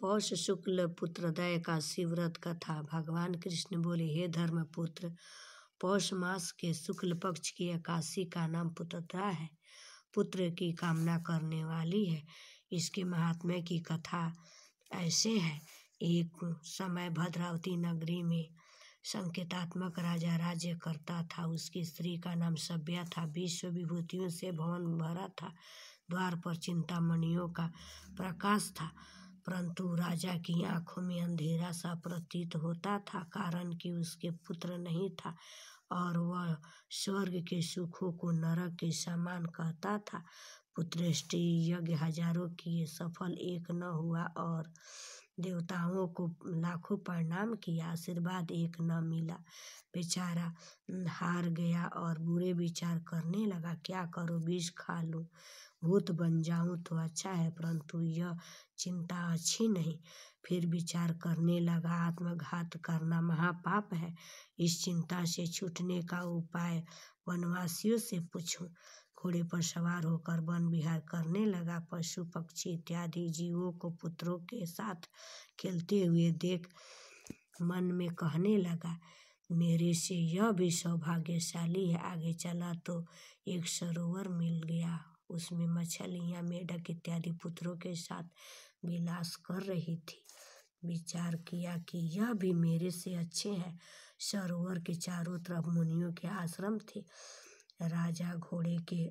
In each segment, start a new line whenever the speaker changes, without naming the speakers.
पौष शुक्ल पुत्रदय का शिवव्रत कथा भगवान कृष्ण बोले हे धर्म पुत्र पौष मास के शुक्ल पक्ष की एकादशी का नाम पुत्रता है पुत्र की कामना करने वाली है इसके महात्मा की कथा ऐसे है एक समय भद्रावती नगरी में संकेतात्मक राजा राज्य करता था उसकी स्त्री का नाम सभ्या था विश्व विभूतियों से भवन भरा था द्वार पर चिंतामणियों का प्रकाश था परंतु राजा की आँखों में अंधेरा सा प्रतीत होता था कारण कि उसके पुत्र नहीं था और वह स्वर्ग के सुखों को नरक के समान कहता था पुत्रेष्टि यज्ञ हजारों किए सफल एक न हुआ और देवताओं को लाखों प्रणाम किया आशीर्वाद एक न मिला बेचारा हार गया और बुरे विचार करने लगा क्या करो विष खा लूँ भूत बन जाऊँ तो अच्छा है परंतु यह चिंता अच्छी नहीं फिर विचार करने लगा आत्मघात करना महापाप है इस चिंता से छूटने का उपाय वनवासियों से पूछूँ घोड़े पर सवार होकर वन विहार करने लगा पशु पक्षी इत्यादि जीवों को पुत्रों के साथ खेलते हुए देख मन में कहने लगा मेरे से यह भी सौभाग्यशाली है आगे चला तो एक सरोवर मिल गया उसमें मछलियाँ मेढक इत्यादि पुत्रों के साथ विलास कर रही थी विचार किया कि यह भी मेरे से अच्छे हैं सरोवर के चारों तरफ मुनियों के आश्रम थे राजा घोड़े के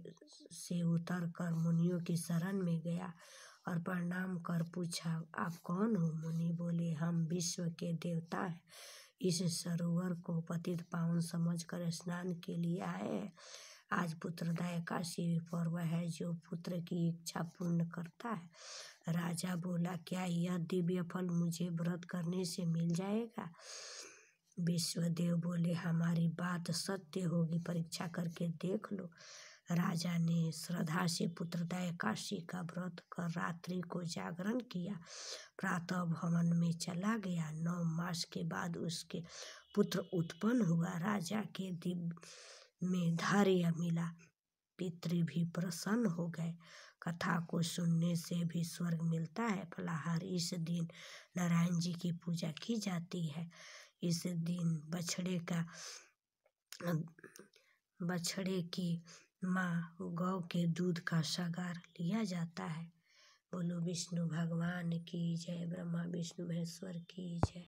से उतर कर मुनियों की शरण में गया और प्रणाम कर पूछा आप कौन हो मुनि बोले हम विश्व के देवता हैं इस सरोवर को पतित पावन समझकर स्नान के लिए आए हैं आज पुत्रदाय का शिव पर्व है जो पुत्र की इच्छा पूर्ण करता है राजा बोला क्या यह दिव्य फल मुझे व्रत करने से मिल जाएगा विश्वदेव बोले हमारी बात सत्य होगी परीक्षा करके देख लो राजा ने श्रद्धा से दया काशी का व्रत कर रात्रि को जागरण किया प्रातः भवन में चला गया नौ मास के बाद उसके पुत्र उत्पन्न हुआ राजा के दिव्य में धैर्य मिला पितृ भी प्रसन्न हो गए कथा को सुनने से भी स्वर्ग मिलता है फलाहार इस दिन नारायण जी की पूजा की जाती है इस दिन बछड़े का बछड़े की माँ गौ के दूध का सागार लिया जाता है बोलो विष्णु भगवान की जय ब्रह्मा विष्णु महेश्वर की जय